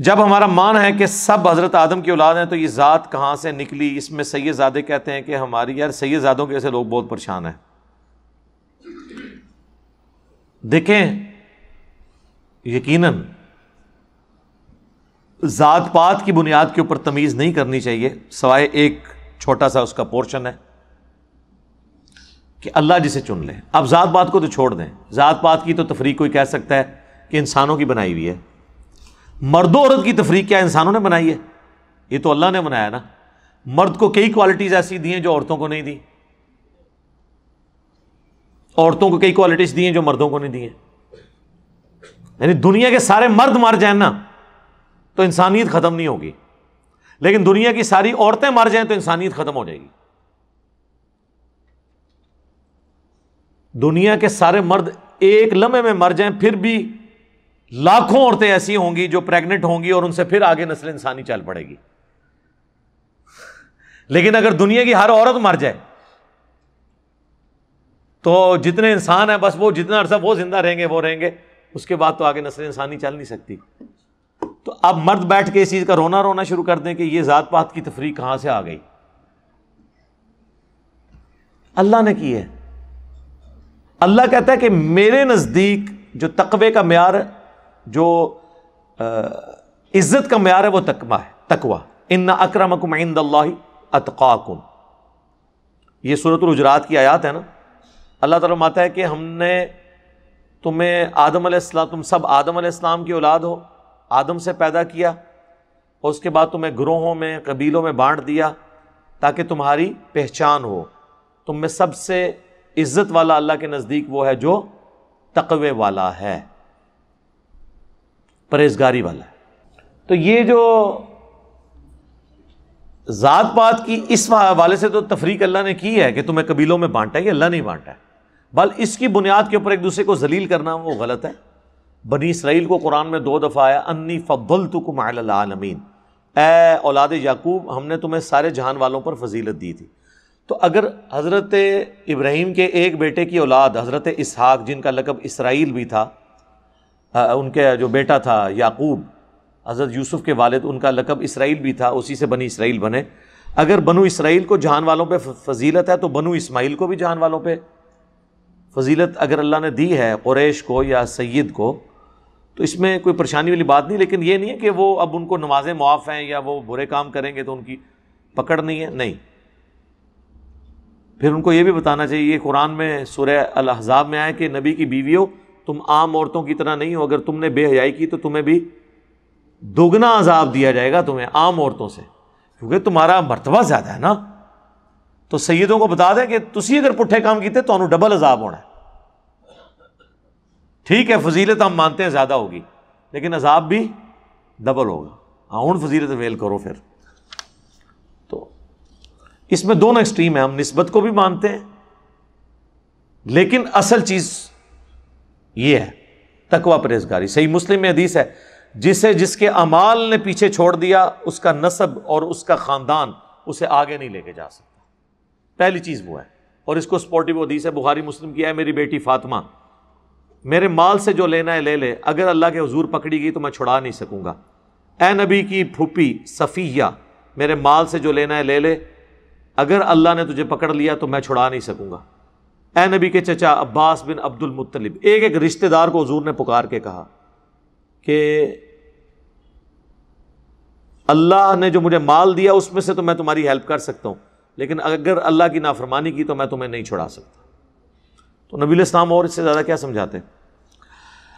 जब हमारा मान है कि सब हज़रत आदम की औलाद हैं तो ये ज़ात कहाँ से निकली इसमें सैदज़ादे कहते हैं कि हमारी यार जादों के ऐसे लोग बहुत परेशान हैं देखें यकीनन ज़ात पात की बुनियाद के ऊपर तमीज़ नहीं करनी चाहिए सवाए एक छोटा सा उसका पोर्शन है कि अल्लाह जिसे चुन ले अब ज़ात पात को तो छोड़ दें ज़ात पात की तो तफरी कोई कह सकता है कि इंसानों की बनाई हुई है मर्दों औरत की तफरी क्या इंसानों ने बनाई है ये तो अल्लाह ने बनाया ना मर्द को कई क्वालिटीज़ ऐसी दी हैं जो औरतों को नहीं दी औरतों को कई क्वालिटीज़ दी हैं जो मर्दों को नहीं दी हैं यानी दुनिया के सारे मर्द मर जाए ना तो इंसानियत ख़त्म नहीं होगी लेकिन दुनिया की सारी औरतें मर जाएं तो इंसानियत ख़त्म हो जाएगी दुनिया के सारे मर्द एक लम्हे में मर जाएं फिर भी लाखों औरतें ऐसी होंगी जो प्रेग्नेंट होंगी और उनसे फिर आगे नस्ल इंसानी चल पड़ेगी लेकिन अगर दुनिया की हर औरत मर जाए तो जितने इंसान हैं बस वो जितना अर्सा वो जिंदा रहेंगे वो रहेंगे उसके बाद तो आगे नस्ल इंसानी चल नहीं सकती तो अब मर्द बैठ के इस चीज़ का रोना रोना शुरू कर दें कि यह ज़ात पात की तफरी कहां से आ गई अल्लाह ने की है अल्लाह कहता है कि मेरे नज़दीक जो तकबे का म्यार जो इज्जत का मैार है वो तकमा है तकवा इन अक्रमकुम इंदी अतकाकुम ये सूरत हजरात की आयात है ना अल्लाह ताला माता है कि हमने तुम्हें आदम अलैहिस्सलाम तुम सब आदम अलैहिस्सलाम की औलाद हो आदम से पैदा किया और उसके बाद तुम्हें ग्रोहों में कबीलों में बांट दिया ताकि तुम्हारी पहचान हो तुम में सबसे इज़्ज़त वाला अल्लाह के नज़दीक वो है जो तकवे वाला है परहेजगारी वाला है तो ये जो ज़ात पात की इस हवाले से तो तफरीक अल्लाह ने की है कि तुम्हें कबीलों में बांटा है ये अल्लाह नहीं बांटा है बल इसकी बुनियाद के ऊपर एक दूसरे को जलील करना वो गलत है बनी इसराइल को कुरान में दो दफ़ा आया अन्नी फब्बल तुकुम आलमीन ए औलाद याकूब हमने तुम्हें सारे जहान वालों पर फजीलत दी थी तो अगर हज़रत इब्राहिम के एक बेटे की औलाद हज़रत इसहाक जिनका लकब इसराइल भी था उनके जो बेटा था याकूब हज़रत यूसुफ़ के वालिद उनका लकब इसराइल भी था उसी से बनी इसराइल बने अगर बनु इसराइल को जहान वालों पे फजीलत है तो बनु इस्माइल को भी जान वालों पे फजीलत अगर अल्लाह ने दी है कुरैश को या सैद को तो इसमें कोई परेशानी वाली बात नहीं लेकिन ये नहीं है कि वो अब उनको नमाजें मुआफ़ हैं या वो बुरे काम करेंगे तो उनकी पकड़ नहीं है नहीं फिर उनको ये भी बताना चाहिए कुरान में सुरह अलहजाब में आए कि नबी की बीवियों तुम आम औरतों की तरह नहीं हो अगर तुमने बेहजाई की तो तुम्हें भी दोगुना अजाब दिया जाएगा तुम्हें आम औरतों से क्योंकि तुम्हारा मरतबा ज़्यादा है ना तो सैयदों को बता दें कि तुम अगर पुट्ठे काम किए तो डबल अजाब होना है ठीक है फजीलत हम मानते हैं ज़्यादा होगी लेकिन अजाब भी डबल होगा आउन हाँ, फजीलत वेल करो फिर तो इसमें दोनों एक्सट्रीम है हम नस्बत को भी मानते हैं लेकिन असल चीज़ ये है तकवा परहेजगारी सही मुस्लिम में हदीस है जिसे जिसके अमाल ने पीछे छोड़ दिया उसका नसब और उसका ख़ानदान उसे आगे नहीं लेके जा सकता पहली चीज़ वो है और इसको स्पोर्टिव हदीस है बुखारी मुस्लिम की है मेरी बेटी फातिमा मेरे माल से जो लेना है ले ले अगर अल्लाह के हजूर पकड़ी गई तो मैं छुड़ा नहीं सकूंगा ए नबी की फूपी सफ़िया मेरे माल से जो लेना है ले ले अगर अल्लाह ने तुझे पकड़ लिया तो मैं छुड़ा नहीं सकूंगा ए नबी के चचा अब्बास बिन अब्दुल मुत्तलिब एक एक रिश्तेदार को हजूर ने पुकार के कहा कि अल्लाह ने जो मुझे माल दिया उसमें से तो मैं तुम्हारी हेल्प कर सकता हूँ लेकिन अगर अल्लाह की नाफरमानी की तो मैं तुम्हें नहीं छुड़ा सकता तो नबी इस्लाम और इससे ज़्यादा क्या समझाते हैं